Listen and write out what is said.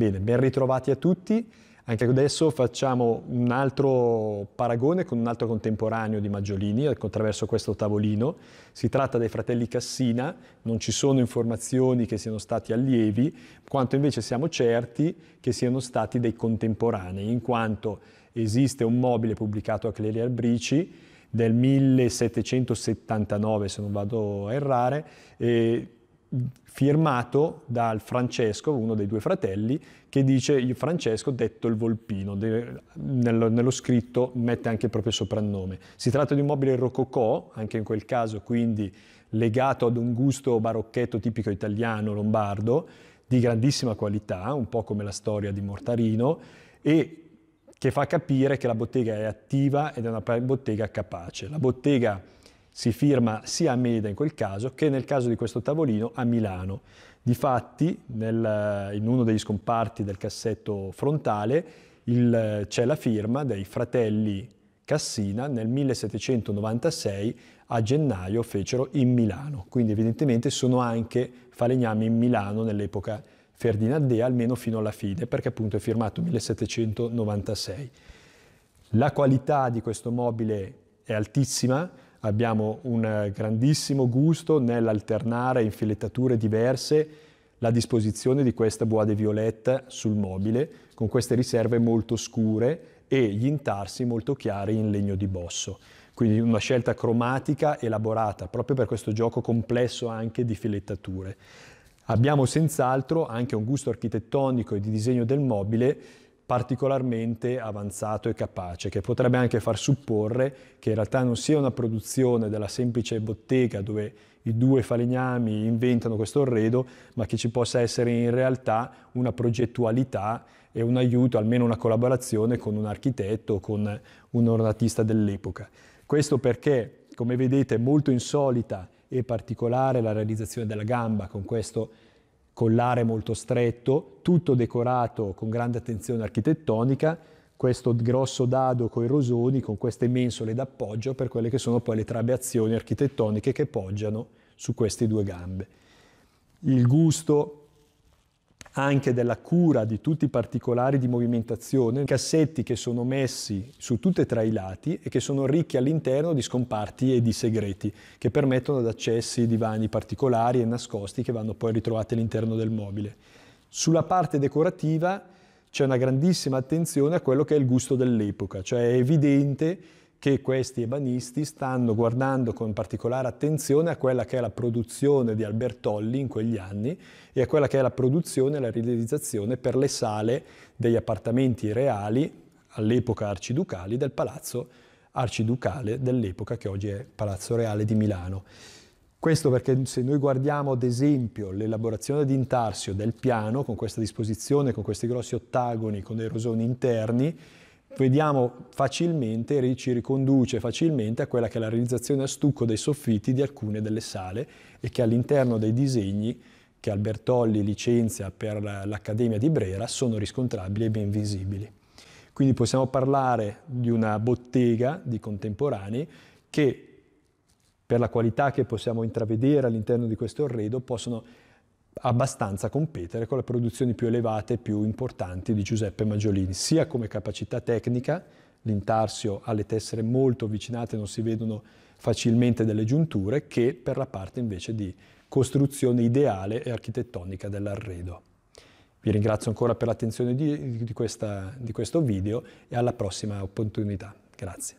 Bene, ben ritrovati a tutti. Anche adesso facciamo un altro paragone con un altro contemporaneo di Maggiolini attraverso questo tavolino. Si tratta dei fratelli Cassina, non ci sono informazioni che siano stati allievi, quanto invece siamo certi che siano stati dei contemporanei, in quanto esiste un mobile pubblicato a Clelia Albrici del 1779, se non vado a errare, firmato dal Francesco, uno dei due fratelli, che dice Francesco detto il Volpino, de, nello, nello, scritto mette anche il proprio soprannome. Si tratta di un mobile rococò, anche in quel caso quindi legato ad un gusto barocchetto tipico italiano, lombardo, di grandissima qualità, un po' come la storia di Mortarino, e che fa capire che la bottega è attiva ed è una bottega capace. La bottega si firma sia a Meda in quel caso che nel caso di questo tavolino a Milano. Difatti, nel, in uno degli scomparti del cassetto frontale c'è la firma dei fratelli Cassina nel 1796 a gennaio fecero in Milano, quindi evidentemente sono anche falegnami in Milano nell'epoca ferdinandea, almeno fino alla fine, perché appunto è firmato 1796. La qualità di questo mobile è altissima, abbiamo un eh, grandissimo gusto nell'alternare in filettature diverse la disposizione di questa boade violetta sul mobile con queste riserve molto scure e gli intarsi molto chiari in legno di bosso. Quindi una scelta cromatica elaborata proprio per questo gioco complesso anche di filettature. Abbiamo senz'altro anche un gusto architettonico e di disegno del mobile particolarmente avanzato e capace, che potrebbe anche far supporre che in realtà non sia una produzione della semplice bottega dove i due falegnami inventano questo arredo, ma che ci possa essere in realtà una progettualità e un aiuto, almeno una collaborazione con un architetto, o con un ornatista dell'epoca. Questo perché, come vedete, è molto insolita e particolare la realizzazione della gamba con questo collare molto stretto, tutto decorato con grande attenzione architettonica, questo grosso dado con i rosoni, con queste mensole d'appoggio per quelle che sono poi le trabeazioni architettoniche che poggiano su queste due gambe. Il gusto anche della cura di tutti i particolari di movimentazione, cassetti che sono messi su tutti e tre i lati e che sono ricchi all'interno di scomparti e di segreti che permettono ad accessi divani particolari e nascosti che vanno poi ritrovati all'interno del mobile. Sulla parte decorativa c'è una grandissima attenzione a quello che è il gusto dell'epoca, cioè è evidente che questi ebanisti stanno guardando con particolare attenzione a quella che è la produzione di Albertolli in quegli anni e a quella che è la produzione e la realizzazione per le sale degli appartamenti reali, all'epoca arciducali, del palazzo arciducale dell'epoca che oggi è Palazzo Reale di Milano. Questo perché se noi guardiamo ad esempio l'elaborazione di intarsio del piano, con questa disposizione, con questi grossi ottagoni, con erosioni interni, vediamo facilmente, ci riconduce facilmente a quella che è la realizzazione a stucco dei soffitti di alcune delle sale e che all'interno dei disegni che Albertolli licenzia per l'Accademia di Brera sono riscontrabili e ben visibili. Quindi possiamo parlare di una bottega di contemporanei che per la qualità che possiamo intravedere all'interno di questo arredo possono abbastanza competere con le produzioni più elevate e più importanti di Giuseppe Maggiolini, sia come capacità tecnica, l'intarsio ha le tessere molto avvicinate, non si vedono facilmente delle giunture, che per la parte invece di costruzione ideale e architettonica dell'arredo. Vi ringrazio ancora per l'attenzione di, di, di questo video e alla prossima opportunità. Grazie.